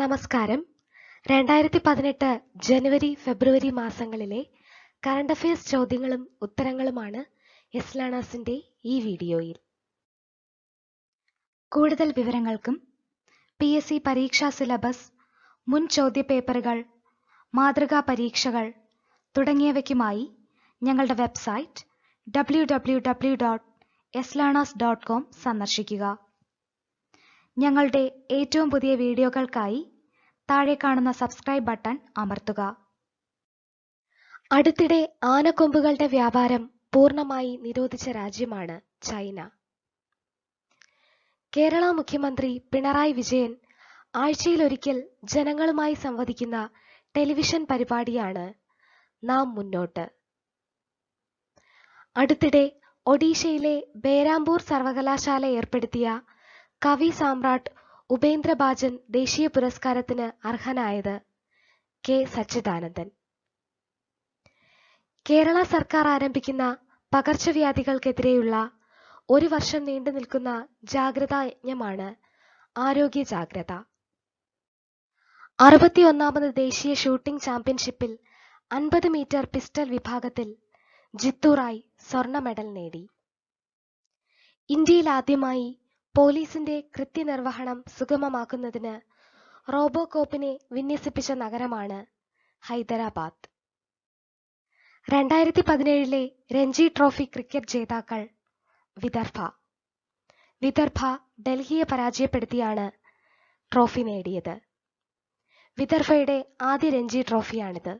നമസ്കാരം രണ്ടായിരത്തി പതിനെട്ട് ജനുവരി ഫെബ്രുവരി മാസങ്ങളിലെ കറണ്ട് അഫയേഴ്സ് ചോദ്യങ്ങളും ഉത്തരങ്ങളുമാണ് എസ്ലാണാസിന്റെ ഈ വീഡിയോയിൽ കൂടുതൽ വിവരങ്ങൾക്കും പി എസ് സി പരീക്ഷാ സിലബസ് മുൻ ചോദ്യപേപ്പറുകൾ മാതൃകാ പരീക്ഷകൾ തുടങ്ങിയവയ്ക്കുമായി ഞങ്ങളുടെ website W W W dot dot com സന്ദർശിക്കുക ഞങ്ങളുടെ ഏറ്റവും പുതിയ വീഡിയോകൾക്കായി താഴെ കാണുന്ന സബ്സ്ക്രൈബ് ബട്ടൺ അമർത്തുക അടുത്തിടെ ആനക്കൊമ്പുകളുടെ വ്യാപാരം പൂർണ്ണമായി നിരോധിച്ച രാജ്യമാണ് ചൈന കേരള മുഖ്യമന്ത്രി പിണറായി വിജയൻ ആഴ്ചയിലൊരിക്കൽ ജനങ്ങളുമായി സംവദിക്കുന്ന ടെലിവിഷൻ പരിപാടിയാണ് നാം മുന്നോട്ട് അടുത്തിടെ ഒഡീഷയിലെ ബേരാംപൂർ സർവകലാശാല ഏർപ്പെടുത്തിയ കവി സാമ്രാട്ട് ഉപേന്ദ്രബാജൻ ദേശീയ പുരസ്കാരത്തിന് അർഹനായത് കെ സച്ചിദാനന്ദൻ കേരള സർക്കാർ ആരംഭിക്കുന്ന പകർച്ചവ്യാധികൾക്കെതിരെയുള്ള ഒരു വർഷം നീണ്ടു നിൽക്കുന്ന ജാഗ്രതാ യജ്ഞമാണ് ആരോഗ്യ ജാഗ്രത അറുപത്തിയൊന്നാമത് ദേശീയ ഷൂട്ടിംഗ് ചാമ്പ്യൻഷിപ്പിൽ അൻപത് മീറ്റർ പിസ്റ്റൽ വിഭാഗത്തിൽ ജിത്തുറായി സ്വർണ്ണ മെഡൽ നേടി ഇന്ത്യയിൽ ആദ്യമായി പോലീസിന്റെ കൃത്യനിർവഹണം സുഗമമാക്കുന്നതിന് റോബോകോപ്പിനെ വിന്യസിപ്പിച്ച നഗരമാണ് ഹൈദരാബാദ് രണ്ടായിരത്തി പതിനേഴിലെ രഞ്ജി ട്രോഫി ക്രിക്കറ്റ് ജേതാക്കൾ വിദർഭ വിദർഭ ഡൽഹിയെ പരാജയപ്പെടുത്തിയാണ് ട്രോഫി നേടിയത് വിദർഭയുടെ ആദ്യ രഞ്ജി ട്രോഫിയാണിത്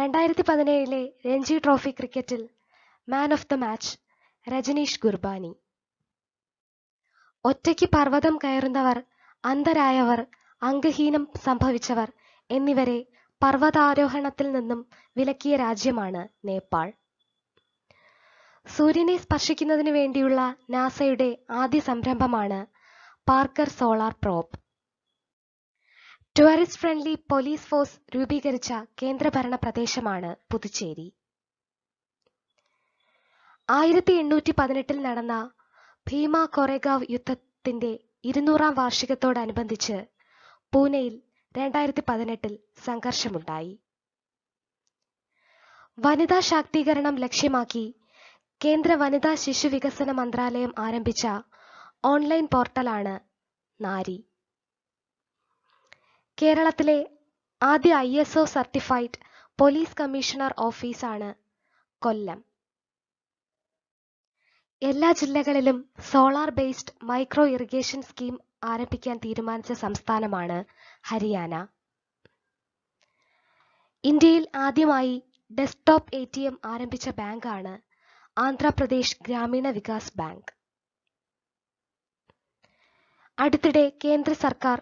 രണ്ടായിരത്തി പതിനേഴിലെ രഞ്ജി ട്രോഫി ക്രിക്കറ്റിൽ man of the match Rajneesh Gurbani ഒറ്റയ്ക്ക് പർവ്വതം കയറുന്നവർ അന്ധരായവർ അംഗഹീനം സംഭവിച്ചവർ എന്നിവരെ പർവ്വതാരോഹണത്തിൽ നിന്നും വിലക്കിയ രാജ്യമാണ് നേപ്പാൾ സൂര്യനെ സ്പർശിക്കുന്നതിന് വേണ്ടിയുള്ള നാസയുടെ ആദ്യ സംരംഭമാണ് Parker solar probe tourist friendly police force രൂപീകരിച്ച കേന്ദ്രഭരണ പ്രദേശമാണ് പുതുച്ചേരി ആയിരത്തി എണ്ണൂറ്റി പതിനെട്ടിൽ നടന്ന ഭീമ കൊറേഗാവ് യുദ്ധത്തിന്റെ ഇരുന്നൂറാം വാർഷികത്തോടനുബന്ധിച്ച് പൂനെയിൽ രണ്ടായിരത്തി പതിനെട്ടിൽ സംഘർഷമുണ്ടായി വനിതാ ശാക്തീകരണം ലക്ഷ്യമാക്കി കേന്ദ്ര വനിതാ ശിശു വികസന മന്ത്രാലയം ആരംഭിച്ച ഓൺലൈൻ പോർട്ടലാണ് നാരി കേരളത്തിലെ ആദ്യ I S O certified police commissioner ഓഫീസാണ് കൊല്ലം എല്ലാ ജില്ലകളിലും solar based micro irrigation scheme ആരംഭിക്കാൻ തീരുമാനിച്ച സംസ്ഥാനമാണ് ഹരിയാന ഇന്ത്യയിൽ ആദ്യമായി ഡെസ്ക്ടോപ്പ് എ ടി എം ആരംഭിച്ച ബാങ്കാണ് ആന്ധ്രാപ്രദേശ് ഗ്രാമീണ വികാസ് ബാങ്ക് അടുത്തിടെ കേന്ദ്ര സർക്കാർ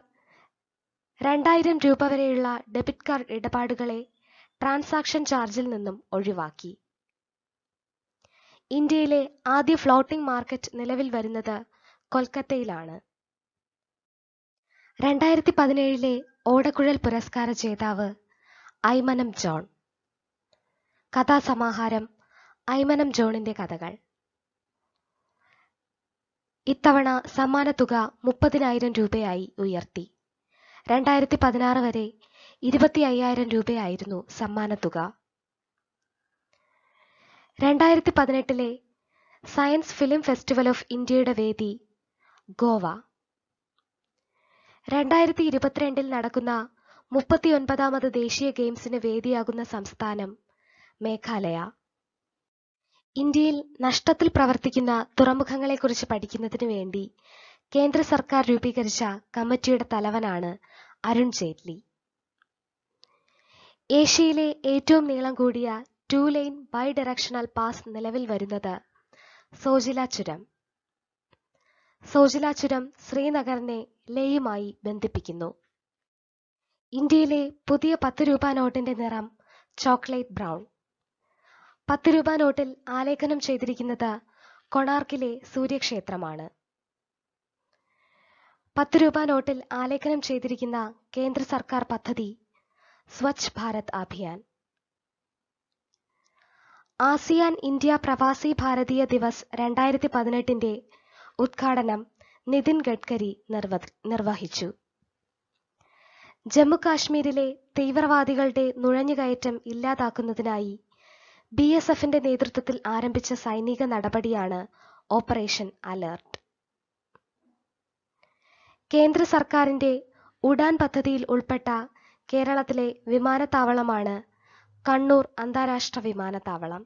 രണ്ടായിരം രൂപ വരെയുള്ള ഡെബിറ്റ് കാർഡ് ഇടപാടുകളെ ട്രാൻസാക്ഷൻ ചാർജിൽ നിന്നും ഒഴിവാക്കി ഇന്ത്യയിലെ ആദ്യ ഫ്ലോട്ടിംഗ് മാർക്കറ്റ് നിലവിൽ വരുന്നത് കൊൽക്കത്തയിലാണ് രണ്ടായിരത്തി പതിനേഴിലെ ഓടക്കുഴൽ പുരസ്കാര ജേതാവ് ഐമനം ജോൺ കഥാസമാഹാരം ഐമനം ജോണിന്റെ കഥകൾ ഇത്തവണ സമ്മാനത്തുക മുപ്പതിനായിരം രൂപയായി ഉയർത്തി രണ്ടായിരത്തി പതിനാറ് വരെ ഇരുപത്തി അയ്യായിരം രൂപയായിരുന്നു സമ്മാനത്തുക രണ്ടായിരത്തി പതിനെട്ടിലെ സയൻസ് ഫിലിം ഫെസ്റ്റിവൽ ഓഫ് ഇന്ത്യയുടെ വേദി ഗോവ രണ്ടായിരത്തി ഇരുപത്തിരണ്ടിൽ നടക്കുന്ന മുപ്പത്തിയൊൻപതാമത് ദേശീയ ഗെയിംസിന് വേദിയാകുന്ന സംസ്ഥാനം മേഘാലയ ഇന്ത്യയിൽ നഷ്ടത്തിൽ പ്രവർത്തിക്കുന്ന തുറമുഖങ്ങളെക്കുറിച്ച് പഠിക്കുന്നതിന് വേണ്ടി കേന്ദ്ര സർക്കാർ രൂപീകരിച്ച കമ്മിറ്റിയുടെ തലവനാണ് അരുൺ ജെയ്റ്റ്ലി ഏഷ്യയിലെ ഏറ്റവും നീളം കൂടിയ two lane bidirectional pass നിലവിൽ വരുന്നത് സോജില ചുരം സോജില ചുരം ശ്രീനഗറിനെ ലേയുമായി ബന്ധിപ്പിക്കുന്നു ഇന്ത്യയിലെ പുതിയ പത്ത് രൂപ നോട്ടിന്റെ നിറം ചോക്ലേറ്റ് ബ്രൗൺ പത്ത് രൂപ നോട്ടിൽ ആലേഖനം ചെയ്തിരിക്കുന്നത് കൊണാർക്കിലെ സൂര്യക്ഷേത്രമാണ് പത്ത് രൂപ നോട്ടിൽ ആലേഖനം ചെയ്തിരിക്കുന്ന കേന്ദ്ര സർക്കാർ പദ്ധതി സ്വച്ഛ് ഭാരത് അഭിയാൻ ആസിയാൻ ഇന്ത്യ പ്രവാസി ഭാരതീയ ദിവസ് രണ്ടായിരത്തി പതിനെട്ടിന്റെ ഉദ്ഘാടനം നിതിൻ ഗഡ്കരി നിർവഹിച്ചു ജമ്മുകാശ്മീരിലെ തീവ്രവാദികളുടെ നുഴഞ്ഞുകയറ്റം ഇല്ലാതാക്കുന്നതിനായി ബി എസ് എഫിന്റെ നേതൃത്വത്തിൽ ആരംഭിച്ച സൈനിക നടപടിയാണ് ഓപ്പറേഷൻ അലേർട്ട് കേന്ദ്ര സർക്കാരിന്റെ ഉഡാൻ പദ്ധതിയിൽ ഉൾപ്പെട്ട കേരളത്തിലെ വിമാനത്താവളമാണ് കണ്ണൂർ അന്താരാഷ്ട്ര വിമാനത്താവളം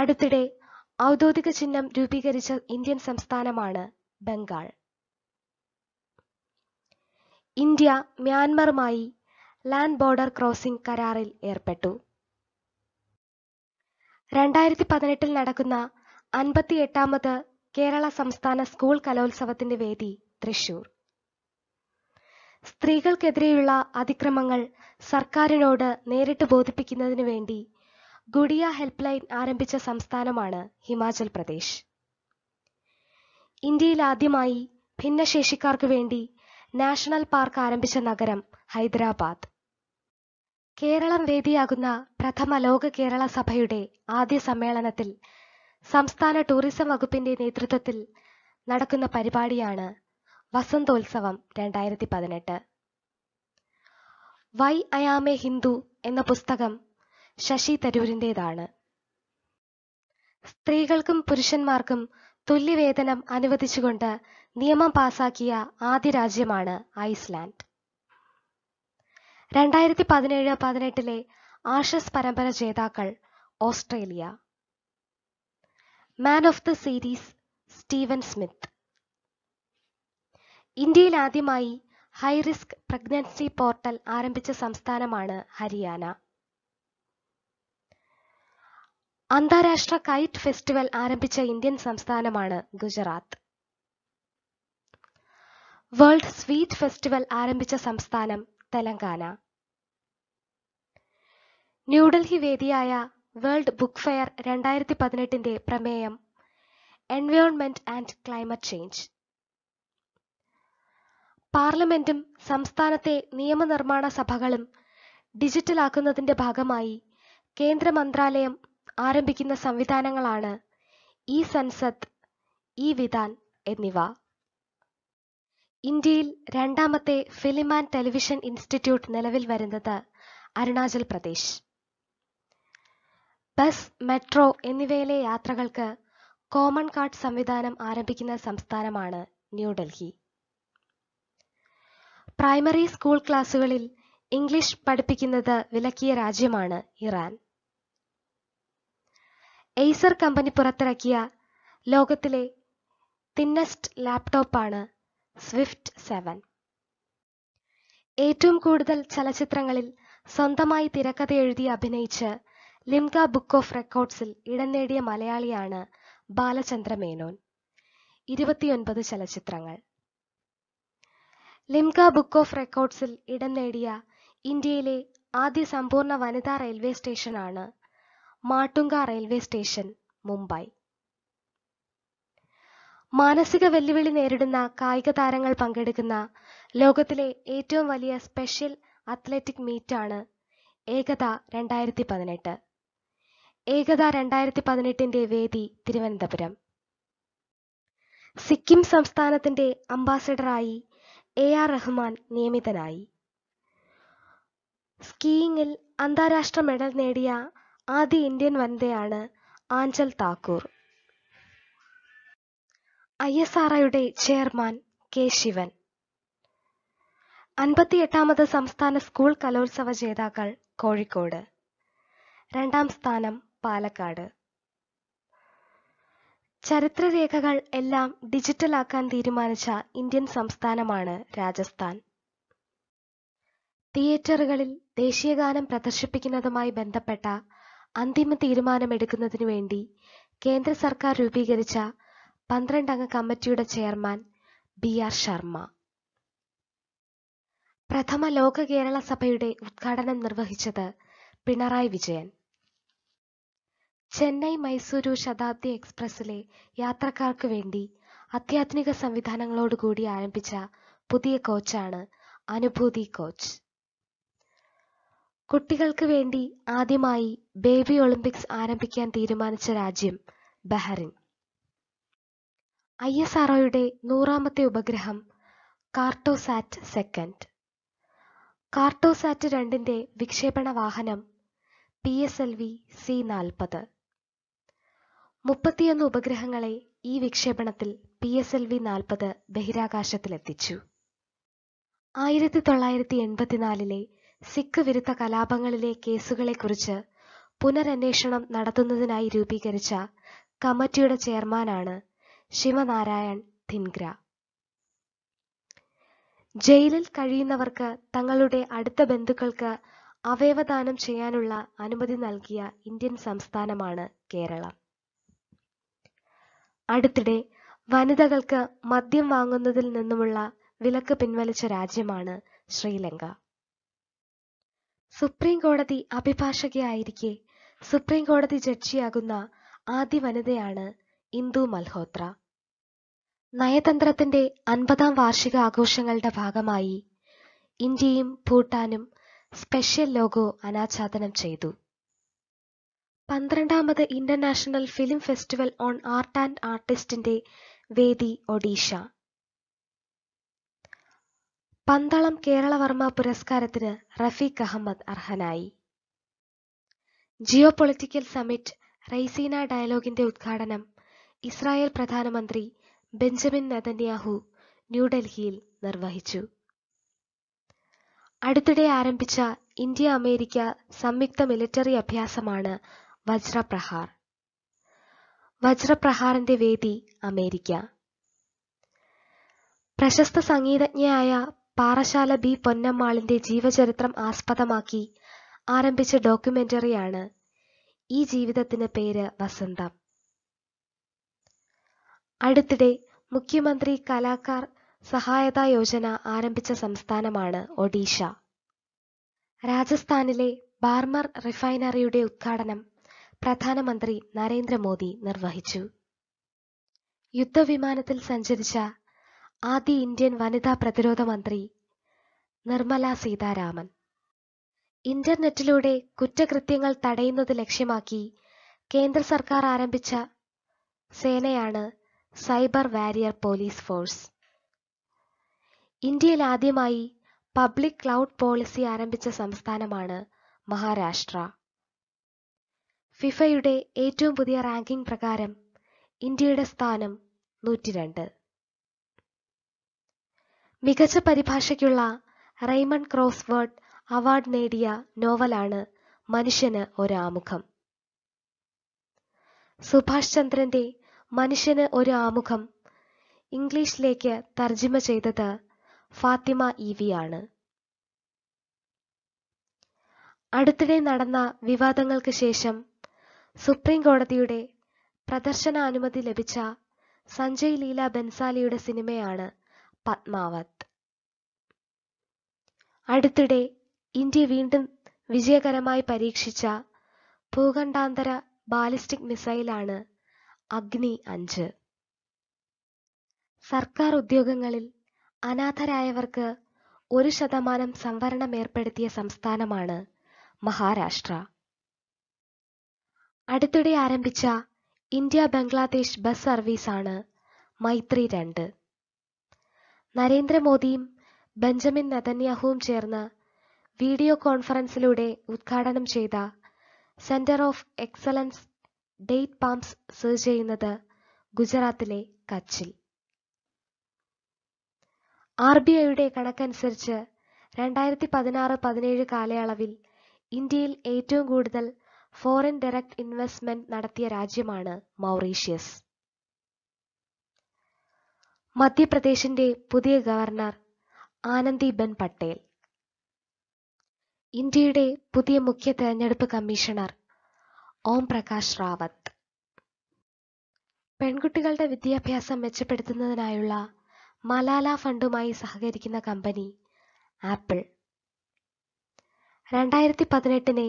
അടുത്തിടെ ഔദ്യോഗിക ചിഹ്നം രൂപീകരിച്ച ഇന്ത്യൻ സംസ്ഥാനമാണ് ബംഗാൾ ഇന്ത്യ മ്യാൻമറുമായി ലാൻഡ് ബോർഡർ ക്രോസിംഗ് കരാറിൽ ഏർപ്പെട്ടു രണ്ടായിരത്തി പതിനെട്ടിൽ നടക്കുന്ന എട്ടാമത് കേരള സംസ്ഥാന സ്കൂൾ കലോത്സവത്തിന്റെ വേദി തൃശൂർ സ്ത്രീകൾക്കെതിരെയുള്ള അതിക്രമങ്ങൾ സർക്കാരിനോട് നേരിട്ട് ബോധിപ്പിക്കുന്നതിന് വേണ്ടി ഗുഡിയ ഹെൽപ്പ് ലൈൻ ആരംഭിച്ച സംസ്ഥാനമാണ് ഹിമാചൽ പ്രദേശ് ഇന്ത്യയിൽ ആദ്യമായി ഭിന്നശേഷിക്കാർക്ക് വേണ്ടി നാഷണൽ പാർക്ക് ആരംഭിച്ച നഗരം ഹൈദരാബാദ് കേരളം വേദിയാകുന്ന പ്രഥമ ലോക കേരള സഭയുടെ ആദ്യ സമ്മേളനത്തിൽ സംസ്ഥാന ടൂറിസം വകുപ്പിന്റെ നേതൃത്വത്തിൽ നടക്കുന്ന പരിപാടിയാണ് വസന്തോത്സവം രണ്ടായിരത്തി പതിനെട്ട് വൈ അയാമെ ഹിന്ദു എന്ന പുസ്തകം ശശി തരൂരിൻ്റെതാണ് സ്ത്രീകൾക്കും പുരുഷന്മാർക്കും തുല്യവേതനം അനുവദിച്ചുകൊണ്ട് നിയമം പാസാക്കിയ ആദ്യ രാജ്യമാണ് ഐസ്ലാൻഡ് രണ്ടായിരത്തി പതിനേഴ് പതിനെട്ടിലെ ആഷസ് പരമ്പര ജേതാക്കൾ Australia man of the series Steven Smith ഇന്ത്യയിൽ ആദ്യമായി ഹൈ റിസ്ക് പ്രഗ്നൻസി പോർട്ടൽ ആരംഭിച്ച സംസ്ഥാനമാണ് ഹരിയാന അന്താരാഷ്ട്ര കൈറ്റ് ഫെസ്റ്റിവൽ ആരംഭിച്ച ഇന്ത്യൻ സംസ്ഥാനമാണ് ഗുജറാത്ത് വേൾഡ് സ്വീറ്റ് ഫെസ്റ്റിവൽ ആരംഭിച്ച സംസ്ഥാനം തെലങ്കാന ന്യൂഡൽഹി വേദിയായ വേൾഡ് ബുക്ക് ഫെയർ രണ്ടായിരത്തി പതിനെട്ടിന്റെ പ്രമേയം എൻവയോൺമെന്റ് ആൻഡ് ക്ലൈമറ്റ് ചേഞ്ച് പാർലമെന്റും സംസ്ഥാനത്തെ നിയമനിർമ്മാണ സഭകളും ഡിജിറ്റലാക്കുന്നതിന്റെ ഭാഗമായി കേന്ദ്ര മന്ത്രാലയം ആരംഭിക്കുന്ന സംവിധാനങ്ങളാണ് ഇ സൻസത്ത് ഇ വിധാൻ എന്നിവ ഇന്ത്യയിൽ രണ്ടാമത്തെ ഫിലിം ആൻഡ് ടെലിവിഷൻ ഇൻസ്റ്റിറ്റ്യൂട്ട് നിലവിൽ വരുന്നത് അരുണാചൽ പ്രദേശ് ബസ് മെട്രോ എന്നിവയിലെ യാത്രകൾക്ക് കോമൺ കാർഡ് സംവിധാനം ആരംഭിക്കുന്ന സംസ്ഥാനമാണ് ന്യൂഡൽഹി പ്രൈമറി സ്കൂൾ ക്ലാസുകളിൽ ഇംഗ്ലീഷ് പഠിപ്പിക്കുന്നത് വിലക്കിയ രാജ്യമാണ് ഇറാൻ എയ്സർ കമ്പനി പുറത്തിറക്കിയ ലോകത്തിലെ തിന്നസ്റ്റ് ലാപ്ടോപ്പാണ് സ്വിഫ്റ്റ് സെവൻ ഏറ്റവും കൂടുതൽ ചലച്ചിത്രങ്ങളിൽ സ്വന്തമായി തിരക്കഥ എഴുതി അഭിനയിച്ച് ലിംഗ ബുക്ക് ഓഫ് റെക്കോർഡ്സിൽ ഇടം നേടിയ മലയാളിയാണ് ബാലചന്ദ്ര മേനോൻ ഇരുപത്തിയൊൻപത് ചലച്ചിത്രങ്ങൾ ലിംക ബുക്ക് ഓഫ് റെക്കോർഡ്സിൽ ഇടം നേടിയ ഇന്ത്യയിലെ ആദ്യ സമ്പൂർണ്ണ വനിതാ റെയിൽവേ സ്റ്റേഷനാണ് മാട്ടുങ്ക റെയിൽവേ സ്റ്റേഷൻ മുംബൈ മാനസിക വെല്ലുവിളി നേരിടുന്ന കായിക താരങ്ങൾ പങ്കെടുക്കുന്ന ലോകത്തിലെ ഏറ്റവും വലിയ സ്പെഷ്യൽ അത്ലറ്റിക് മീറ്റാണ് ഏകത രണ്ടായിരത്തി പതിനെട്ട് ഏകത രണ്ടായിരത്തി പതിനെട്ടിന്റെ വേദി തിരുവനന്തപുരം സിക്കിം സംസ്ഥാനത്തിന്റെ അംബാസിഡറായി എ ആർ റഹ്മാൻ നിയമിതനായി സ്കീയിങ്ങിൽ അന്താരാഷ്ട്ര മെഡൽ നേടിയ ആദ്യ ഇന്ത്യൻ വനിതയാണ് Aanchal Thakur I S R ഐയുടെ ചെയർമാൻ കെ ശിവൻ അൻപത്തിയെട്ടാമത് സംസ്ഥാന സ്കൂൾ കലോത്സവ ജേതാക്കൾ കോഴിക്കോട് രണ്ടാം സ്ഥാനം പാലക്കാട് ചരിത്രരേഖകൾ എല്ലാം ഡിജിറ്റലാക്കാൻ തീരുമാനിച്ച ഇന്ത്യൻ സംസ്ഥാനമാണ് രാജസ്ഥാൻ തിയേറ്ററുകളിൽ ദേശീയഗാനം പ്രദർശിപ്പിക്കുന്നതുമായി ബന്ധപ്പെട്ട അന്തിമ തീരുമാനമെടുക്കുന്നതിനു വേണ്ടി കേന്ദ്ര സർക്കാർ രൂപീകരിച്ച പന്ത്രണ്ടംഗ കമ്മിറ്റിയുടെ ചെയർമാൻ ബി ആർ ശർമ്മ പ്രഥമ ലോക കേരള സഭയുടെ ഉദ്ഘാടനം നിർവഹിച്ചത് പിണറായി വിജയൻ ചെന്നൈ മൈസൂരു ശതാബ്ദി എക്സ്പ്രസ്സിലെ യാത്രക്കാർക്ക് വേണ്ടി അത്യാധുനിക സംവിധാനങ്ങളോടുകൂടി ആരംഭിച്ച പുതിയ കോച്ചാണ് അനുഭൂതി കോച്ച് കുട്ടികൾക്ക് വേണ്ടി ആദ്യമായി ബേബി ഒളിമ്പിക്സ് ആരംഭിക്കാൻ തീരുമാനിച്ച രാജ്യം ബഹറിൻ ഐ എസ് ആർഒയുടെ നൂറാമത്തെ ഉപഗ്രഹം കാർട്ടോസാറ്റ് സെക്കൻഡ് കാർട്ടോസാറ്റ് രണ്ടിന്റെ വിക്ഷേപണ വാഹനം P S L V C നാൽപ്പത് മുപ്പത്തിയൊന്ന് ഉപഗ്രഹങ്ങളെ ഈ വിക്ഷേപണത്തിൽ പി എസ് എൽ വി നാൽപ്പത് ബഹിരാകാശത്തിലെത്തിച്ചു ആയിരത്തി തൊള്ളായിരത്തി എൺപത്തിനാലിലെ സിഖ് വിരുദ്ധ കലാപങ്ങളിലെ കേസുകളെക്കുറിച്ച് പുനരന്വേഷണം നടത്തുന്നതിനായി രൂപീകരിച്ച കമ്മിറ്റിയുടെ ചെയർമാനാണ് ശിവനാരായൺ ധിൻഗ്ര ജയിലിൽ കഴിയുന്നവർക്ക് തങ്ങളുടെ അടുത്ത ബന്ധുക്കൾക്ക് അവയവദാനം ചെയ്യാനുള്ള അനുമതി നൽകിയ ഇന്ത്യൻ സംസ്ഥാനമാണ് കേരളം അടുത്തിടെ വനിതകൾക്ക് മദ്യം വാങ്ങുന്നതിൽ നിന്നുമുള്ള വിലക്ക് പിൻവലിച്ച രാജ്യമാണ് ശ്രീലങ്ക സുപ്രീം കോടതി അഭിഭാഷകയായിരിക്കെ സുപ്രീം കോടതി ജഡ്ജിയാകുന്ന ആദ്യ വനിതയാണ് ഇന്ദു മൽഹോത്ര നയതന്ത്രത്തിന്റെ അൻപതാം വാർഷിക ആഘോഷങ്ങളുടെ ഭാഗമായി ഇന്ത്യയും ഭൂട്ടാനും സ്പെഷ്യൽ ലോഗോ അനാച്ഛാദനം ചെയ്തു പന്ത്രണ്ടാമത് international film festival on art and ആർട്ടിസ്റ്റിന്റെ വേദി ഒഡീഷ പന്തളം കേരളവർമ്മ പുരസ്കാരത്തിന് റഫീഖ് അഹമ്മദ് അർഹനായി ജിയോ പൊളിറ്റിക്കൽ സമിറ്റ് റൈസീന ഡയലോഗിന്റെ ഉദ്ഘാടനം ഇസ്രായേൽ പ്രധാനമന്ത്രി ബെഞ്ചമിൻ നതന്യാഹു ന്യൂഡൽഹിയിൽ നിർവഹിച്ചു അടുത്തിടെ ആരംഭിച്ച ഇന്ത്യ അമേരിക്ക സംയുക്ത മിലിറ്ററി അഭ്യാസമാണ് വജ്രപ്രഹാർ വജ്രപ്രഹാറിന്റെ വേദി അമേരിക്ക പ്രശസ്ത സംഗീതജ്ഞയായ പാറശാല ബി പൊന്നമ്മാളിന്റെ ജീവചരിത്രം ആസ്പദമാക്കി ആരംഭിച്ച ഡോക്യുമെന്ററിയാണ് ഈ ജീവിതത്തിന് പേര് വസന്തം അടുത്തിടെ മുഖ്യമന്ത്രി കലാകാർ സഹായതാ യോജന ആരംഭിച്ച സംസ്ഥാനമാണ് ഒഡീഷ രാജസ്ഥാനിലെ ബാർമർ റിഫൈനറിയുടെ ഉദ്ഘാടനം പ്രധാനമന്ത്രി നരേന്ദ്രമോദി നിർവഹിച്ചു യുദ്ധവിമാനത്തിൽ സഞ്ചരിച്ച ആദ്യ ഇന്ത്യൻ വനിതാ പ്രതിരോധ മന്ത്രി നിർമ്മല സീതാരാമൻ ഇന്റർനെറ്റിലൂടെ കുറ്റകൃത്യങ്ങൾ തടയുന്നത് ലക്ഷ്യമാക്കി കേന്ദ്ര സർക്കാർ ആരംഭിച്ച സേനയാണ് സൈബർ വാരിയർ പോലീസ് ഫോഴ്സ് ഇന്ത്യയിൽ ആദ്യമായി പബ്ലിക് ക്ലൗഡ് പോളിസി ആരംഭിച്ച സംസ്ഥാനമാണ് മഹാരാഷ്ട്ര ഫിഫയുടെ ഏറ്റവും പുതിയ റാങ്കിംഗ് പ്രകാരം ഇന്ത്യയുടെ സ്ഥാനം രണ്ട് മികച്ച പരിഭാഷയ്ക്കുള്ള റെയ്മണ്ട് ക്രോസ്വേർഡ് അവാർഡ് നേടിയ നോവലാണ് മനുഷ്യന് ഒരാമുഖം സുഭാഷ് ചന്ദ്രന്റെ മനുഷ്യന് ഒരു ആമുഖം ഇംഗ്ലീഷിലേക്ക് തർജിമ ചെയ്തത് ഫാത്തിമ ആണ് അടുത്തിടെ നടന്ന വിവാദങ്ങൾക്ക് ശേഷം സുപ്രീം കോടതിയുടെ പ്രദർശനാനുമതി ലഭിച്ച സഞ്ജയ് ലീല ബൻസാലിയുടെ സിനിമയാണ് പത്മാവത് അടുത്തിടെ ഇന്ത്യ വീണ്ടും വിജയകരമായി പരീക്ഷിച്ച ഭൂഖണ്ഡാന്തര ബാലിസ്റ്റിക് മിസൈലാണ് അഗ്നി അഞ്ച് സർക്കാർ ഉദ്യോഗങ്ങളിൽ അനാഥരായവർക്ക് ഒരു ശതമാനം സംവരണം ഏർപ്പെടുത്തിയ സംസ്ഥാനമാണ് മഹാരാഷ്ട്ര അടുത്തിടെ ആരംഭിച്ച ഇന്ത്യ ബംഗ്ലാദേശ് ബസ് സർവീസാണ് മൈത്രി രണ്ട് നരേന്ദ്രമോദിയും ബെഞ്ചമിൻ നതന്യാഹുവും ചേർന്ന് വീഡിയോ കോൺഫറൻസിലൂടെ ഉദ്ഘാടനം ചെയ്ത centre of excellence date palms search ചെയ്യുന്നത് ഗുജറാത്തിലെ കച്ചിൽ ആർ ബി ഐയുടെ കണക്കനുസരിച്ച് രണ്ടായിരത്തി പതിനാറ് പതിനേഴ് കാലയളവിൽ ഇന്ത്യയിൽ ഏറ്റവും കൂടുതൽ ഫോറിൻ ഡയറക്ട് ഇൻവെസ്റ്റ്മെന്റ് നടത്തിയ രാജ്യമാണ് മൗറീഷ്യസ് മധ്യപ്രദേശിന്റെ പുതിയ ഗവർണർ ആനന്ദിബെൻ പട്ടേൽ ഇന്ത്യയുടെ പുതിയ മുഖ്യ തെരഞ്ഞെടുപ്പ് കമ്മീഷണർ ഓം പ്രകാശ് റാവത്ത് പെൺകുട്ടികളുടെ വിദ്യാഭ്യാസം മെച്ചപ്പെടുത്തുന്നതിനായുള്ള മലാല ഫണ്ടുമായി സഹകരിക്കുന്ന കമ്പനി ആപ്പിൾ രണ്ടായിരത്തി പതിനെട്ടിനെ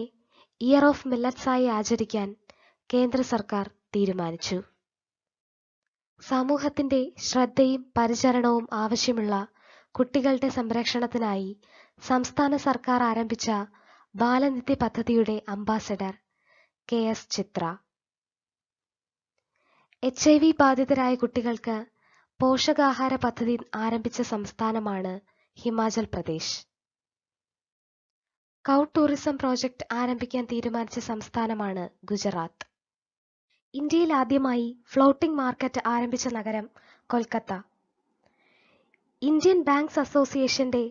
ഇയർ ഓഫ് മില്ലറ്റ്സ് ആയി ആചരിക്കാൻ കേന്ദ്ര സർക്കാർ തീരുമാനിച്ചു സമൂഹത്തിന്റെ ശ്രദ്ധയും പരിചരണവും ആവശ്യമുള്ള കുട്ടികളുടെ സംരക്ഷണത്തിനായി സംസ്ഥാന സർക്കാർ ആരംഭിച്ച ബാലനിധി പദ്ധതിയുടെ ambassador K S Chithra H I V ബാധിതരായ കുട്ടികൾക്ക് പോഷകാഹാര പദ്ധതി ആരംഭിച്ച സംസ്ഥാനമാണ് Himachal Pradesh cow tourism project ആരംഭിക്കാൻ തീരുമാനിച്ച സംസ്ഥാനമാണ് ഗുജറാത്ത് ഇന്ത്യയിൽ ആദ്യമായി ഫ്ലോട്ടിംഗ് മാർക്കറ്റ് ആരംഭിച്ച നഗരം കൊൽക്കത്ത ഇന്ത്യൻ ബാങ്ക്സ് അസോസിയേഷന്റെ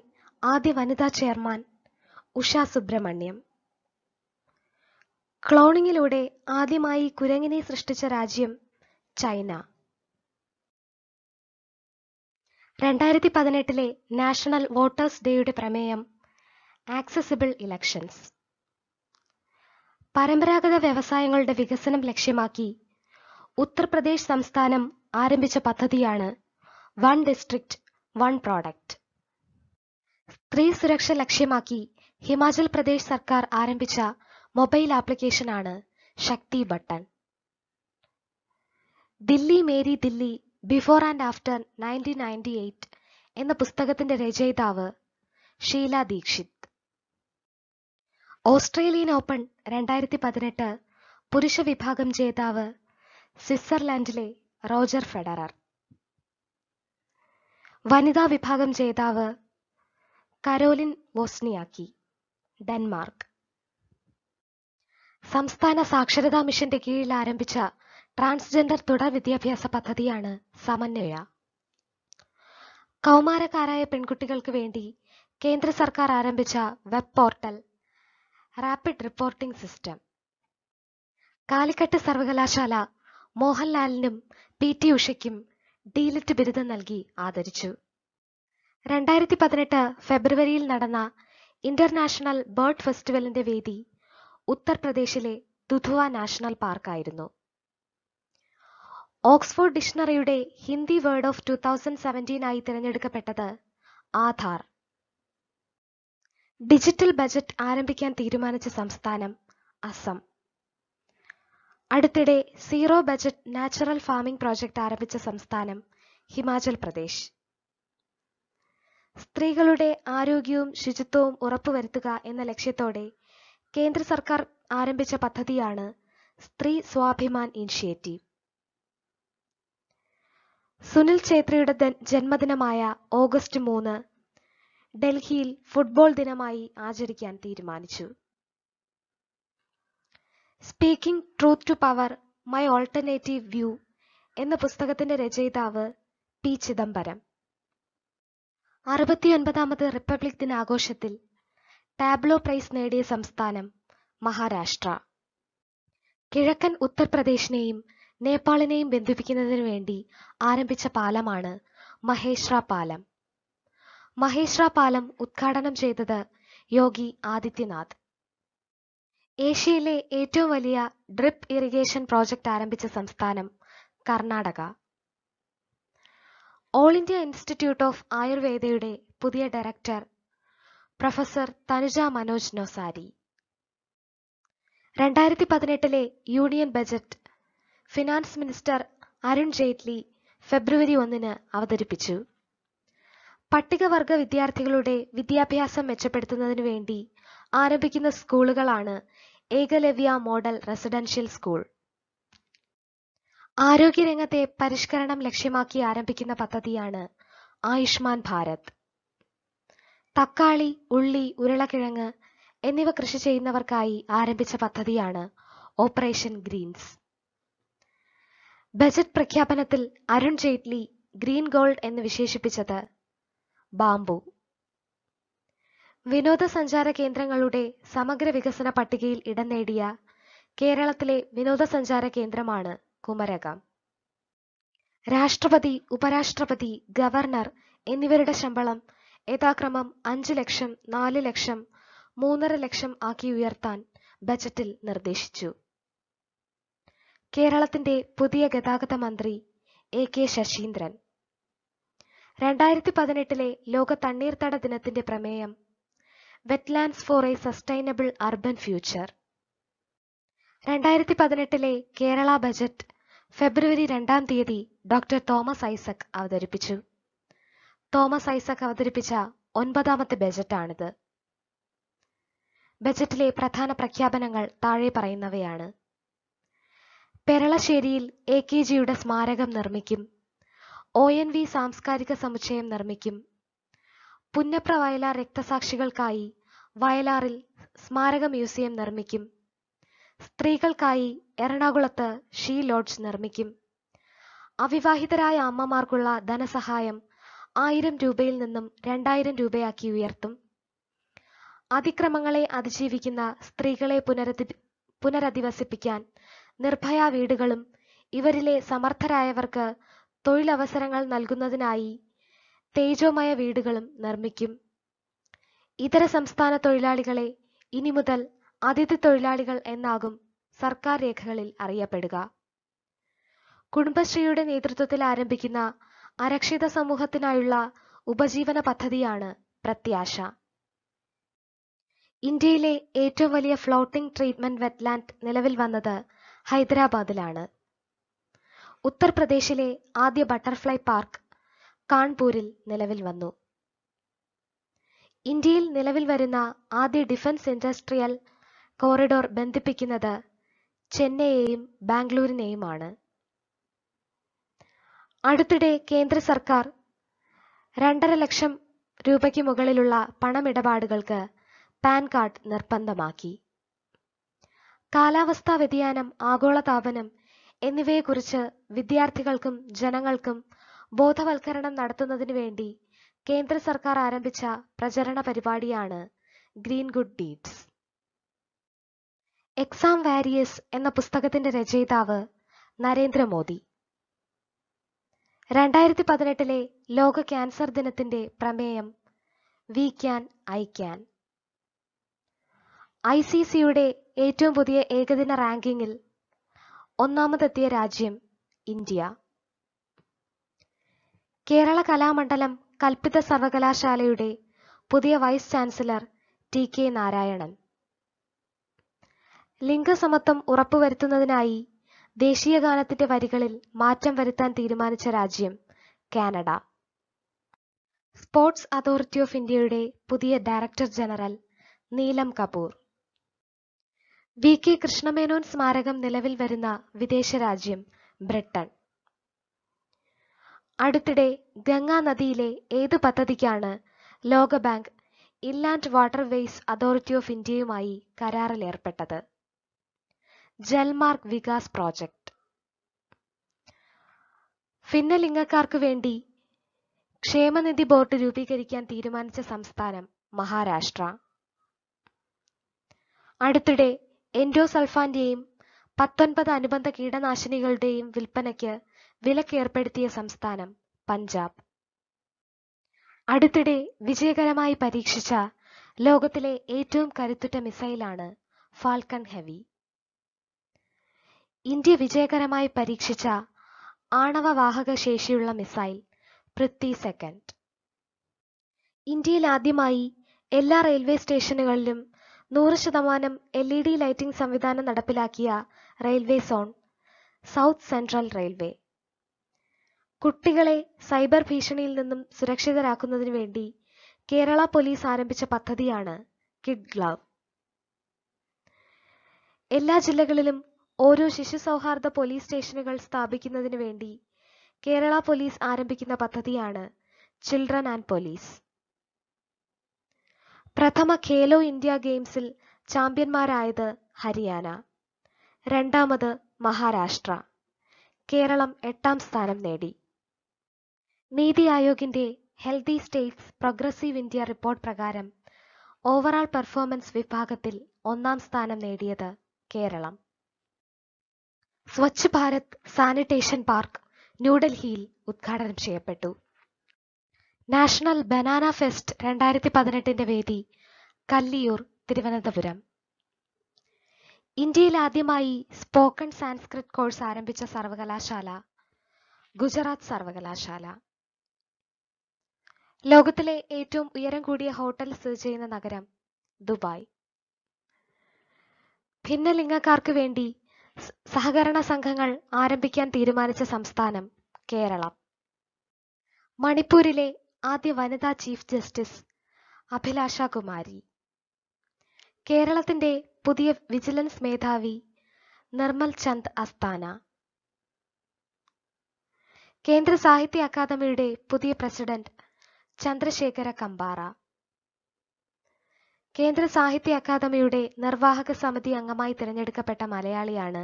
ആദ്യ വനിതാ ചെയർമാൻ ഉഷ സുബ്രഹ്മണ്യം ക്ലോണിങ്ങിലൂടെ ആദ്യമായി കുരങ്ങിനെ സൃഷ്ടിച്ച രാജ്യം ചൈന രണ്ടായിരത്തി പതിനെട്ടിലെ നാഷണൽ വോട്ടേഴ്സ് ഡേയുടെ പ്രമേയം ആക്സസിബിൾ ഇലക്ഷൻസ് പരമ്പരാഗത വ്യവസായങ്ങളുടെ വികസനം ലക്ഷ്യമാക്കി ഉത്തർപ്രദേശ് സംസ്ഥാനം ആരംഭിച്ച പദ്ധതിയാണ് വൺ ഡിസ്ട്രിക്റ്റ് വൺ പ്രോഡക്റ്റ് സ്ത്രീ സുരക്ഷ ലക്ഷ്യമാക്കി ഹിമാചൽ പ്രദേശ് സർക്കാർ ആരംഭിച്ച മൊബൈൽ ആപ്ലിക്കേഷനാണ് Shakti button Dilli Meri Dilli before and after nineteen ninety eight എന്ന പുസ്തകത്തിന്റെ രചയിതാവ് ഷീല ദീക്ഷിത് ഓസ്ട്രേലിയൻ ഓപ്പൺ രണ്ടായിരത്തി പതിനെട്ട് പുരുഷ വിഭാഗം ജേതാവ് സ്വിറ്റ്സർലാൻഡിലെ റോജർ ഫെഡറർ വനിതാ വിഭാഗം ജേതാവ് കരോലിൻ വോസ്നിയാക്കി ഡെൻമാർക്ക് സംസ്ഥാന സാക്ഷരതാ മിഷന്റെ കീഴിൽ ആരംഭിച്ച ട്രാൻസ്ജെൻഡർ തുടർ വിദ്യാഭ്യാസ പദ്ധതിയാണ് സമന്വയ കൗമാരക്കാരായ പെൺകുട്ടികൾക്ക് വേണ്ടി കേന്ദ്ര സർക്കാർ ആരംഭിച്ച web portal rapid reporting system Calicut സർവകലാശാല മോഹൻലാലിനും പി ടി ഉഷയ്ക്കും ഡീലിറ്റ് ബിരുദം നൽകി ആദരിച്ചു രണ്ടായിരത്തി പതിനെട്ട് ഫെബ്രുവരിയിൽ നടന്ന ഇന്റർനാഷണൽ ബേർഡ് ഫെസ്റ്റിവലിന്റെ വേദി ഉത്തർപ്രദേശിലെ ദുധുവ നാഷണൽ പാർക്കായിരുന്നു ഓക്സ്ഫോർഡ് ഡിക്ഷണറിയുടെ Hindi word of two thousand സെവൻറ്റീനായി തിരഞ്ഞെടുക്കപ്പെട്ടത് ആധാർ ഡിജിറ്റൽ ബജറ്റ് ആരംഭിക്കാൻ തീരുമാനിച്ച സംസ്ഥാനം അസം അടുത്തിടെ zero budget natural farming project ആരംഭിച്ച സംസ്ഥാനം ഹിമാചൽ പ്രദേശ് സ്ത്രീകളുടെ ആരോഗ്യവും ശുചിത്വവും ഉറപ്പുവരുത്തുക എന്ന ലക്ഷ്യത്തോടെ കേന്ദ്ര സർക്കാർ ആരംഭിച്ച പദ്ധതിയാണ് സ്ത്രീ സ്വാഭിമാൻ ഇനിഷ്യേറ്റീവ് സുനിൽ ഛേത്രിയുടെ ജന്മദിനമായ ഓഗസ്റ്റ് മൂന്ന് ഡൽഹിയിൽ ഫുട്ബോൾ ദിനമായി ആചരിക്കാൻ തീരുമാനിച്ചു speaking truth to power my alternative view എന്ന പുസ്തകത്തിന്റെ രചയിതാവ് പി ചിദംബരം അറുപത്തിയൊൻപതാമത് റിപ്പബ്ലിക് ദിനാഘോഷത്തിൽ ടാബ്ലോ പ്രൈസ് നേടിയ സംസ്ഥാനം മഹാരാഷ്ട്ര കിഴക്കൻ ഉത്തർപ്രദേശിനെയും നേപ്പാളിനെയും ബന്ധിപ്പിക്കുന്നതിനു വേണ്ടി ആരംഭിച്ച പാലമാണ് മഹേശ്ര പാലം മഹേശ്ര പാലം ഉദ്ഘാടനം ചെയ്തത് യോഗി ആദിത്യനാഥ് ഏഷ്യയിലെ ഏറ്റവും വലിയ ഡ്രിപ്പ് ഇറിഗേഷൻ പ്രോജക്റ്റ് ആരംഭിച്ച സംസ്ഥാനം Karnataka all India institute of ആയുർവേദയുടെ പുതിയ ഡയറക്ടർ പ്രൊഫസർ തനുജ മനോജ് നോസാരി രണ്ടായിരത്തി പതിനെട്ടിലെ union budget finance minister Arun Jaitley February ഒന്നിന് അവതരിപ്പിച്ചു പട്ടികവർഗ വിദ്യാർത്ഥികളുടെ വിദ്യാഭ്യാസം മെച്ചപ്പെടുത്തുന്നതിനു വേണ്ടി ആരംഭിക്കുന്ന സ്കൂളുകളാണ് ഏകലവ്യ മോഡൽ റെസിഡൻഷ്യൽ സ്കൂൾ ആരോഗ്യരംഗത്തെ പരിഷ്കരണം ലക്ഷ്യമാക്കി ആരംഭിക്കുന്ന പദ്ധതിയാണ് ആയുഷ്മാൻ ഭാരത് തക്കാളി ഉള്ളി ഉരുളക്കിഴങ്ങ് എന്നിവ കൃഷി ചെയ്യുന്നവർക്കായി ആരംഭിച്ച പദ്ധതിയാണ് ഓപ്പറേഷൻ ഗ്രീൻസ് ബജറ്റ് പ്രഖ്യാപനത്തിൽ അരുൺ ജെയ്റ്റ്ലി ഗ്രീൻ ഗോൾഡ് എന്ന് വിശേഷിപ്പിച്ചത് ബാംബു വിനോദസഞ്ചാര കേന്ദ്രങ്ങളുടെ സമഗ്ര വികസന പട്ടികയിൽ ഇടം നേടിയ കേരളത്തിലെ വിനോദസഞ്ചാര കേന്ദ്രമാണ് കുമരകം രാഷ്ട്രപതി ഉപരാഷ്ട്രപതി ഗവർണർ എന്നിവരുടെ ശമ്പളം യഥാക്രമം അഞ്ച് ലക്ഷം നാല് ലക്ഷം മൂന്നര ലക്ഷം ആക്കി ഉയർത്താൻ ബജറ്റിൽ നിർദ്ദേശിച്ചു കേരളത്തിന്റെ പുതിയ ഗതാഗത മന്ത്രി എ കെ ശശീന്ദ്രൻ രണ്ടായിരത്തി പതിനെട്ടിലെ ലോക തണ്ണീർത്തട ദിനത്തിന്റെ പ്രമേയം wetlands for a sustainable urban future രണ്ടായിരത്തി പതിനെട്ടിലെ കേരള ബജറ്റ് ഫെബ്രുവരി രണ്ടാം തീയതി ഡോക്ടർ തോമസ് ഐസക് അവതരിപ്പിച്ചു തോമസ് ഐസക് അവതരിപ്പിച്ച ഒൻപതാമത്തെ ബജറ്റാണിത് ബജറ്റിലെ പ്രധാന പ്രഖ്യാപനങ്ങൾ താഴെ പറയുന്നവയാണ് പെരളശ്ശേരിയിൽ എ കെ ജിയുടെ സ്മാരകം നിർമ്മിക്കും ഒ എൻ വി സാംസ്കാരിക സമുച്ചയം നിർമ്മിക്കും പുന്നപ്ര വയലാർ രക്തസാക്ഷികൾക്കായി വയലാറിൽ സ്മാരക മ്യൂസിയം നിർമ്മിക്കും സ്ത്രീകൾക്കായി എറണാകുളത്ത് ഷീ ലോഡ്ജ് നിർമ്മിക്കും അവിവാഹിതരായ അമ്മമാർക്കുള്ള ധനസഹായം ആയിരം രൂപയിൽ നിന്നും രണ്ടായിരം രൂപയാക്കി ഉയർത്തും അതിക്രമങ്ങളെ അതിജീവിക്കുന്ന സ്ത്രീകളെ പുനരധി പുനരധിവസിപ്പിക്കാൻ നിർഭയ വീടുകളും ഇവരിലെ സമർത്ഥരായവർക്ക് തൊഴിലവസരങ്ങൾ നൽകുന്നതിനായി തേജോമയ വീടുകളും നിർമ്മിക്കും ഇതര സംസ്ഥാന തൊഴിലാളികളെ ഇനി മുതൽ അതിഥി തൊഴിലാളികൾ എന്നാകും സർക്കാർ രേഖകളിൽ അറിയപ്പെടുക കുടുംബശ്രീയുടെ നേതൃത്വത്തിൽ ആരംഭിക്കുന്ന അരക്ഷിത സമൂഹത്തിനായുള്ള ഉപജീവന പദ്ധതിയാണ് പ്രത്യാശ ഇന്ത്യയിലെ ഏറ്റവും വലിയ ഫ്ലോട്ടിംഗ് ട്രീറ്റ്മെന്റ് വെറ്റ്ലാൻഡ് നിലവിൽ വന്നത് ഹൈദരാബാദിലാണ് ഉത്തർപ്രദേശിലെ ആദ്യ ബട്ടർഫ്ലൈ പാർക്ക് കാൺപൂരിൽ നിലവിൽ വന്നു ഇന്ത്യയിൽ നിലവിൽ വരുന്ന ആദ്യ ഡിഫൻസ് ഇൻഡസ്ട്രിയൽ കോറിഡോർ ബന്ധിപ്പിക്കുന്നത് ചെന്നൈയെയും ബാംഗ്ലൂരിനെയുമാണ് അടുത്തിടെ കേന്ദ്ര സർക്കാർ രണ്ടര ലക്ഷം രൂപയ്ക്ക് മുകളിലുള്ള പണമിടപാടുകൾക്ക് പാൻ കാർഡ് നിർബന്ധമാക്കി കാലാവസ്ഥാ വ്യതിയാനം ആഗോളതാപനം എന്നിവയെക്കുറിച്ച് വിദ്യാർത്ഥികൾക്കും ജനങ്ങൾക്കും ബോധവൽക്കരണം നടത്തുന്നതിനു വേണ്ടി കേന്ദ്ര സർക്കാർ ആരംഭിച്ച പ്രചരണ പരിപാടിയാണ് green good deeds exam warriors എന്ന പുസ്തകത്തിന്റെ രചയിതാവ് നരേന്ദ്രമോദി രണ്ടായിരത്തി പതിനെട്ടിലെ ലോക ക്യാൻസർ ദിനത്തിന്റെ പ്രമേയം we can I can I C സിയുടെ ഏറ്റവും പുതിയ ഏകദിന റാങ്കിങ്ങിൽ ഒന്നാമതെത്തിയ രാജ്യം ഇന്ത്യ കേരള കലാമണ്ഡലം കൽപ്പിത സർവകലാശാലയുടെ പുതിയ vice chancellor T K Narayanan ലിംഗസമത്വം ഉറപ്പുവരുത്തുന്നതിനായി ദേശീയ ഗാനത്തിന്റെ വരികളിൽ മാറ്റം വരുത്താൻ തീരുമാനിച്ച രാജ്യം കാനഡ സ്പോർട്സ് അതോറിറ്റി ഓഫ് ഇന്ത്യയുടെ പുതിയ director general Neelam Kapoor V K Krishna Menon സ്മാരകം നിലവിൽ വരുന്ന വിദേശ രാജ്യം ബ്രിട്ടൻ അടുത്തിടെ ഗംഗാ നദിയിലെ ഏത് പദ്ധതിക്കാണ് ലോകബാങ്ക് ഇൻലാൻഡ് വേസ് അതോറിറ്റി ഓഫ് ഇന്ത്യയുമായി കരാറിലേർപ്പെട്ടത് ജൽമാർഗ് വികാസ് പ്രോജക്റ്റ് ഭിന്നലിംഗക്കാർക്ക് വേണ്ടി ക്ഷേമനിധി ബോർഡ് രൂപീകരിക്കാൻ തീരുമാനിച്ച സംസ്ഥാനം മഹാരാഷ്ട്ര അടുത്തിടെ എൻഡോസൾഫാന്റെയും പത്തൊൻപത് അനുബന്ധ കീടനാശിനികളുടെയും വിൽപ്പനയ്ക്ക് വിലക്കേർപ്പെടുത്തിയ സംസ്ഥാനം പഞ്ചാബ് അടുത്തിടെ വിജയകരമായി പരീക്ഷിച്ച ലോകത്തിലെ ഏറ്റവും കരുത്തുറ്റ മിസൈലാണ് ഫാൽക്കൺ ഹെവി ഇന്ത്യ വിജയകരമായി പരീക്ഷിച്ച വാഹക ശേഷിയുള്ള മിസൈൽ പൃഥ്വി സെക്കൻഡ് ഇന്ത്യയിൽ ആദ്യമായി എല്ലാ റെയിൽവേ സ്റ്റേഷനുകളിലും നൂറ് ശതമാനം എൽ ഇ ഡി ലൈറ്റിംഗ് സംവിധാനം നടപ്പിലാക്കിയ railway zone south central railway കുട്ടികളെ സൈബർ ഭീഷണിയിൽ നിന്നും സുരക്ഷിതരാക്കുന്നതിനു വേണ്ടി കേരള പോലീസ് ആരംഭിച്ച പദ്ധതിയാണ് കിഡ് ഗ്ലവ് എല്ലാ ജില്ലകളിലും ഓരോ ശിശു സൗഹാർദ്ദ പോലീസ് സ്റ്റേഷനുകൾ സ്ഥാപിക്കുന്നതിനു വേണ്ടി കേരള പോലീസ് ആരംഭിക്കുന്ന പദ്ധതിയാണ് ചിൽഡ്രൻ ആൻഡ് പോലീസ് പ്രഥമ ഖേലോ ഇന്ത്യ ഗെയിംസിൽ ചാമ്പ്യന്മാരായത് ഹരിയാന രണ്ടാമത് മഹാരാഷ്ട്ര കേരളം എട്ടാം സ്ഥാനം നേടി നീതി ആയോഗിന്റെ healthy states progressive India report പ്രകാരം ഓവറാൾ പെർഫോമൻസ് വിഭാഗത്തിൽ ഒന്നാം സ്ഥാനം നേടിയത് കേരളം സ്വച്ഛ് ഭാരത് സാനിറ്റേഷൻ പാർക്ക് ന്യൂഡൽഹിയിൽ ഉദ്ഘാടനം ചെയ്യപ്പെട്ടു നാഷണൽ ബനാന ഫെസ്റ്റ് രണ്ടായിരത്തി പതിനെട്ടിന്റെ വേദി കല്ലിയൂർ തിരുവനന്തപുരം ഇന്ത്യയിൽ ആദ്യമായി സ്പോക്കൺ സാൻസ്ക്രിറ്റ് കോഴ്സ് ആരംഭിച്ച സർവകലാശാല ഗുജറാത്ത് സർവകലാശാല ലോകത്തിലെ ഏറ്റവും ഉയരം കൂടിയ ഹോട്ടൽ സ്ഥിതി ചെയ്യുന്ന നഗരം ദുബായ് ഭിന്നലിംഗക്കാർക്ക് വേണ്ടി സഹകരണ സംഘങ്ങൾ ആരംഭിക്കാൻ തീരുമാനിച്ച സംസ്ഥാനം കേരളം മണിപ്പൂരിലെ ആദ്യ വനിതാ ചീഫ് ജസ്റ്റിസ് അഭിലാഷ കുമാരി കേരളത്തിന്റെ പുതിയ വിജിലൻസ് മേധാവി നിർമ്മൽ ചന്ദ് അസ്താന കേന്ദ്ര സാഹിത്യ അക്കാദമിയുടെ പുതിയ പ്രസിഡന്റ് ചന്ദ്രശേഖര കമ്പാറ കേന്ദ്ര സാഹിത്യ അക്കാദമിയുടെ നിർവാഹക സമിതി അംഗമായി തിരഞ്ഞെടുക്കപ്പെട്ട മലയാളിയാണ്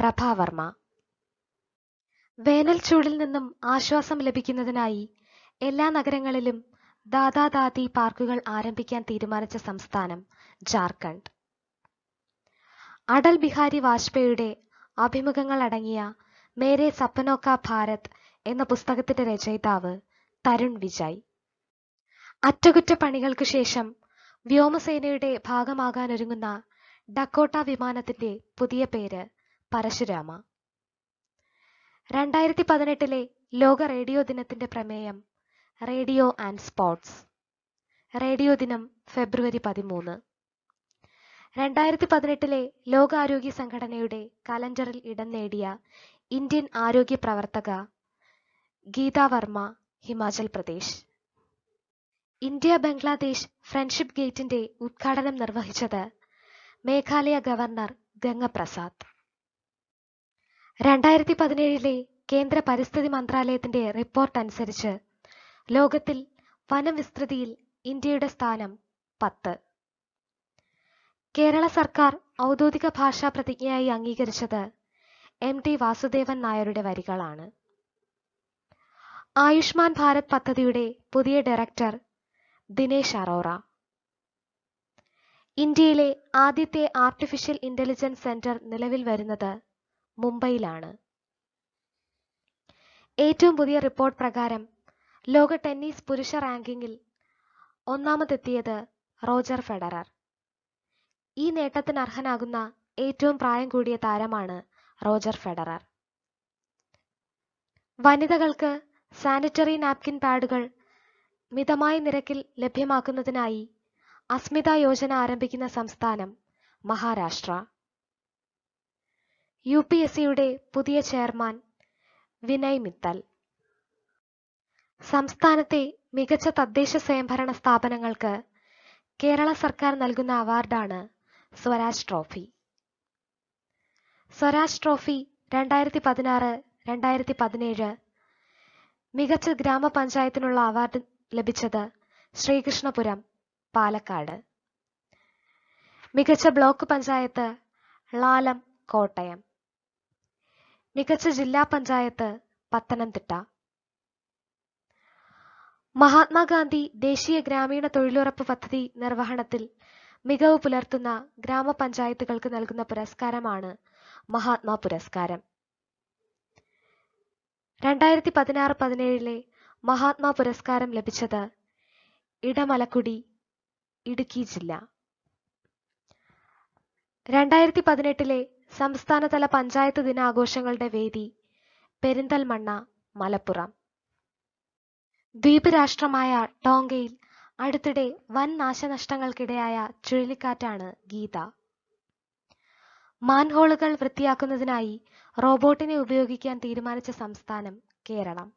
പ്രഭാവർമ്മ വേനൽ ചൂടിൽ നിന്നും ആശ്വാസം ലഭിക്കുന്നതിനായി എല്ലാ നഗരങ്ങളിലും ദാദാദാദി പാർക്കുകൾ ആരംഭിക്കാൻ തീരുമാനിച്ച സംസ്ഥാനം ജാർഖണ്ഡ് അടൽ ബിഹാരി വാജ്പേയിയുടെ അഭിമുഖങ്ങൾ അടങ്ങിയ മേരെ സപ്പനോക്ക ഭാരത് എന്ന പുസ്തകത്തിന്റെ രചയിതാവ് തരുൺ വിജയ് അറ്റകുറ്റപ്പണികൾക്ക് ശേഷം വ്യോമസേനയുടെ ഭാഗമാകാനൊരുങ്ങുന്ന ഡക്കോട്ട വിമാനത്തിന്റെ പുതിയ പേര് പരശുരാമ രണ്ടായിരത്തി പതിനെട്ടിലെ ലോക റേഡിയോ ദിനത്തിന്റെ പ്രമേയം റേഡിയോ ആൻഡ് സ്പോർട്സ് റേഡിയോ ദിനം ഫെബ്രുവരി പതിമൂന്ന് രണ്ടായിരത്തി പതിനെട്ടിലെ ലോകാരോഗ്യ സംഘടനയുടെ കലണ്ടറിൽ ഇടം നേടിയ ഇന്ത്യൻ ആരോഗ്യ പ്രവർത്തക ഗീതാ വർമ്മ ഹിമാചൽ പ്രദേശ് ഇന്ത്യ ബംഗ്ലാദേശ് ഫ്രണ്ട്ഷിപ്പ് ഗേറ്റിന്റെ ഉദ്ഘാടനം നിർവഹിച്ചത് മേഘാലയ ഗവർണർ ഗംഗപ്രസാദ് രണ്ടായിരത്തി പതിനേഴിലെ കേന്ദ്ര പരിസ്ഥിതി മന്ത്രാലയത്തിന്റെ റിപ്പോർട്ട് അനുസരിച്ച് ലോകത്തിൽ വനവിസ്തൃതിയിൽ ഇന്ത്യയുടെ സ്ഥാനം പത്ത് കേരള സർക്കാർ ഔദ്യോഗിക ഭാഷാ പ്രതിജ്ഞയായി അംഗീകരിച്ചത് എം ടി വാസുദേവൻ നായരുടെ വരികളാണ് ആയുഷ്മാൻ ഭാരത് പദ്ധതിയുടെ പുതിയ ഡയറക്ടർ ദിനേശ് അറോറ ഇന്ത്യയിലെ ആദ്യത്തെ ആർട്ടിഫിഷ്യൽ ഇന്റലിജൻസ് സെന്റർ നിലവിൽ വരുന്നത് മുംബൈയിലാണ് ഏറ്റവും പുതിയ റിപ്പോർട്ട് പ്രകാരം ലോക ടെന്നീസ് പുരുഷ റാങ്കിങ്ങിൽ ഒന്നാമതെത്തിയത് റോജർ ഫെഡറർ ഈ നേട്ടത്തിന് അർഹനാകുന്ന ഏറ്റവും പ്രായം കൂടിയ താരമാണ് റോജർ ഫെഡറർ വനിതകൾക്ക് സാനിറ്ററി നാപ്കിൻ പാഡുകൾ മിതമായ നിരക്കിൽ ലഭ്യമാക്കുന്നതിനായി അസ്മിത യോജന ആരംഭിക്കുന്ന സംസ്ഥാനം മഹാരാഷ്ട്ര യു പി എസ് സിയുടെ പുതിയ ചെയർമാൻ വിനയ് മിത്തൽ സംസ്ഥാനത്തെ മികച്ച തദ്ദേശ സ്വയംഭരണ സ്ഥാപനങ്ങൾക്ക് കേരള സർക്കാർ നൽകുന്ന അവാർഡാണ് സ്വരാജ് ട്രോഫി സ്വരാജ് ട്രോഫി രണ്ടായിരത്തി പതിനാറ് രണ്ടായിരത്തി പതിനേഴ് മികച്ച ഗ്രാമപഞ്ചായത്തിനുള്ള അവാർഡ് ലഭിച്ചത് ശ്രീകൃഷ്ണപുരം പാലക്കാട് മികച്ച ബ്ലോക്ക് പഞ്ചായത്ത് ളാലം കോട്ടയം മികച്ച ജില്ലാ പഞ്ചായത്ത് പത്തനംതിട്ട മഹാത്മാഗാന്ധി ദേശീയ ഗ്രാമീണ തൊഴിലുറപ്പ് പദ്ധതി നിർവഹണത്തിൽ മികവ് പുലർത്തുന്ന ഗ്രാമപഞ്ചായത്തുകൾക്ക് നൽകുന്ന പുരസ്കാരമാണ് മഹാത്മാ പുരസ്കാരം രണ്ടായിരത്തി പതിനാറ് പതിനേഴിലെ മഹാത്മാ പുരസ്കാരം ലഭിച്ചത് ഇടമലക്കുടി ഇടുക്കി ജില്ല രണ്ടായിരത്തി പതിനെട്ടിലെ സംസ്ഥാനതല പഞ്ചായത്ത് ദിനാഘോഷങ്ങളുടെ വേദി പെരിന്തൽമണ്ണ മലപ്പുറം ദ്വീപ് രാഷ്ട്രമായ ടോങ്കയിൽ അടുത്തിടെ വൻ നാശനഷ്ടങ്ങൾക്കിടയായ ചുഴലിക്കാറ്റാണ് ഗീത മാൻഹോളുകൾ വൃത്തിയാക്കുന്നതിനായി റോബോട്ടിനെ ഉപയോഗിക്കാൻ തീരുമാനിച്ച സംസ്ഥാനം കേരളം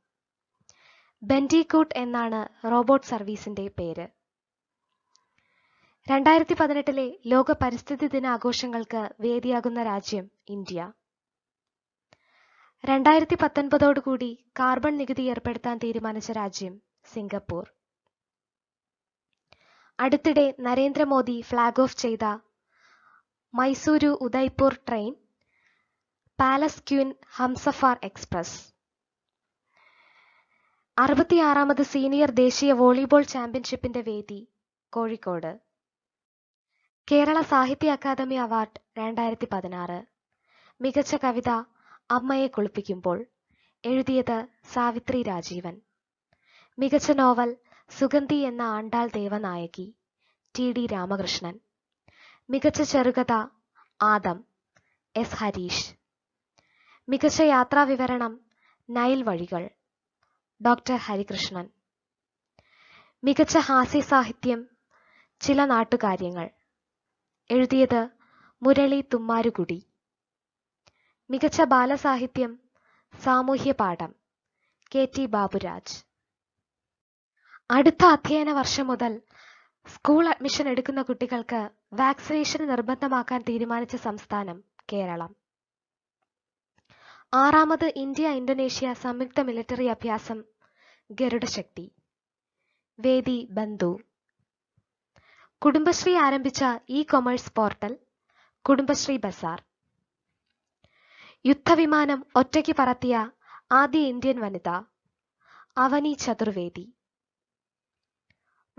ബെൻഡിക്കൂട്ട് എന്നാണ് റോബോട്ട് സർവീസിന്റെ പേര് രണ്ടായിരത്തി പതിനെട്ടിലെ ലോക പരിസ്ഥിതി ദിനാഘോഷങ്ങൾക്ക് വേദിയാകുന്ന രാജ്യം ഇന്ത്യ രണ്ടായിരത്തി പത്തൊൻപതോടുകൂടി കാർബൺ നികുതി ഏർപ്പെടുത്താൻ തീരുമാനിച്ച രാജ്യം സിംഗപ്പൂർ അടുത്തിടെ നരേന്ദ്രമോദി ഫ്ളാഗ് ഓഫ് ചെയ്ത Mysuru Udaipur train palace queen Humsafar express അറുപത്തിയാറാമത് സീനിയർ ദേശീയ വോളിബോൾ ചാമ്പ്യൻഷിപ്പിന്റെ വേദി കോഴിക്കോട് കേരള സാഹിത്യ അക്കാദമി അവാർഡ് രണ്ടായിരത്തി പതിനാറ് മികച്ച കവിത അമ്മയെ കുളിപ്പിക്കുമ്പോൾ എഴുതിയത് സാവിത്രി രാജീവൻ മികച്ച നോവൽ സുഗന്ധി എന്ന ആണ്ടാൾ ദേവനായകി ടി ഡി രാമകൃഷ്ണൻ മികച്ച ചെറുകഥ ആദം എസ് ഹരീഷ് മികച്ച യാത്രാ വിവരണം നൈൽ വഴികൾ ഡോക്ടർ ഹരികൃഷ്ണൻ മികച്ച ഹാസ്യ സാഹിത്യം ചില നാട്ടുകാര്യങ്ങൾ എഴുതിയത് മുരളി തുമ്മാരുകുടി മികച്ച ബാലസാഹിത്യം സാമൂഹ്യപാഠം കെ ടി ബാബുരാജ് അടുത്ത അധ്യയന വർഷം മുതൽ സ്കൂൾ അഡ്മിഷൻ എടുക്കുന്ന കുട്ടികൾക്ക് വാക്സിനേഷൻ നിർബന്ധമാക്കാൻ തീരുമാനിച്ച സംസ്ഥാനം കേരളം ആറാമത് ഇന്ത്യ ഇന്തോനേഷ്യ സംയുക്ത മിലിറ്ററി അഭ്യാസം ഗരുഡശക്തി വേദി ബന്ധു കുടുംബശ്രീ ആരംഭിച്ച e commerce portal Kudumbashree Bazaar യുദ്ധവിമാനം ഒറ്റയ്ക്ക് പറത്തിയ ആദ്യ ഇന്ത്യൻ വനിത അവനി ചതുർവേദി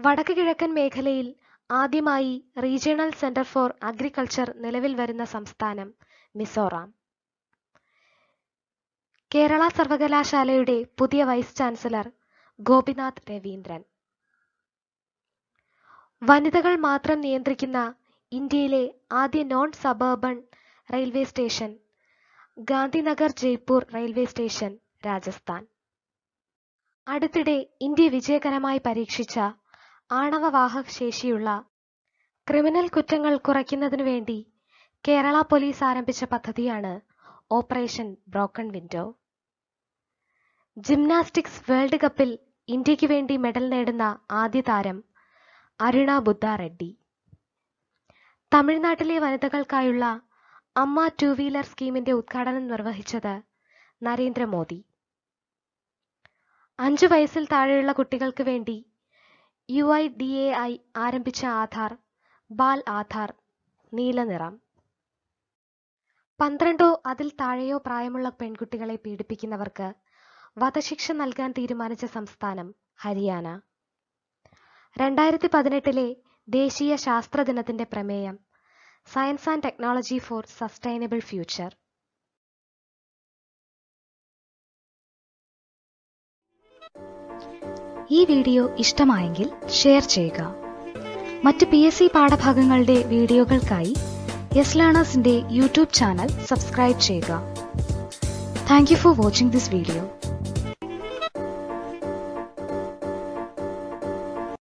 വടക്ക് കിഴക്കൻ മേഖലയിൽ ആദ്യമായി റീജിയണൽ സെന്റർ ഫോർ അഗ്രികൾച്ചർ നിലവിൽ വരുന്ന സംസ്ഥാനം മിസോറാം കേരള സർവകലാശാലയുടെ പുതിയ വൈസ് ചാൻസലർ ഗോപിനാഥ് രവീന്ദ്രൻ വനിതകൾ മാത്രം നിയന്ത്രിക്കുന്ന ഇന്ത്യയിലെ ആദ്യ non suburban railway station Gandhinagar Jaipur railway station Rajasthan അടുത്തിടെ ഇന്ത്യ വിജയകരമായി പരീക്ഷിച്ച വാഹക ശേഷിയുള്ള ക്രിമിനൽ കുറ്റങ്ങൾ കുറയ്ക്കുന്നതിനു വേണ്ടി കേരള പോലീസ് ആരംഭിച്ച പദ്ധതിയാണ് operation broken window gymnastics world കപ്പിൽ ഇന്ത്യക്ക് വേണ്ടി മെഡൽ നേടുന്ന ആദ്യ താരം അരുണ ബുദ്ധ റെഡ്ഡി തമിഴ്നാട്ടിലെ വനിതകൾക്കായുള്ള അമ്മ ടു വീലർ സ്കീമിന്റെ ഉദ്ഘാടനം നിർവഹിച്ചത് നരേന്ദ്രമോദി അഞ്ചു വയസ്സിൽ താഴെയുള്ള കുട്ടികൾക്ക് വേണ്ടി U I D A I ആരംഭിച്ച ആധാർ ബാൽ ആധാർ നീലനിറം പന്ത്രണ്ടോ അതിൽ താഴെയോ പ്രായമുള്ള പെൺകുട്ടികളെ പീഡിപ്പിക്കുന്നവർക്ക് വധശിക്ഷ നൽകാൻ തീരുമാനിച്ച സംസ്ഥാനം ഹരിയാന രണ്ടായിരത്തി പതിനെട്ടിലെ ദേശീയ ശാസ്ത്ര ദിനത്തിന്റെ പ്രമേയം science and technology for sustainable future ഈ വീഡിയോ ഇഷ്ടമായെങ്കിൽ ഷെയർ ചെയ്യുക മറ്റ് പി എസ് സി പാഠഭാഗങ്ങളുടെ വീഡിയോകൾക്കായി യെസ് ലേണേഴ്സിന്റെ യൂട്യൂബ് ചാനൽ സബ്സ്ക്രൈബ് ചെയ്യുക thank you for watching this video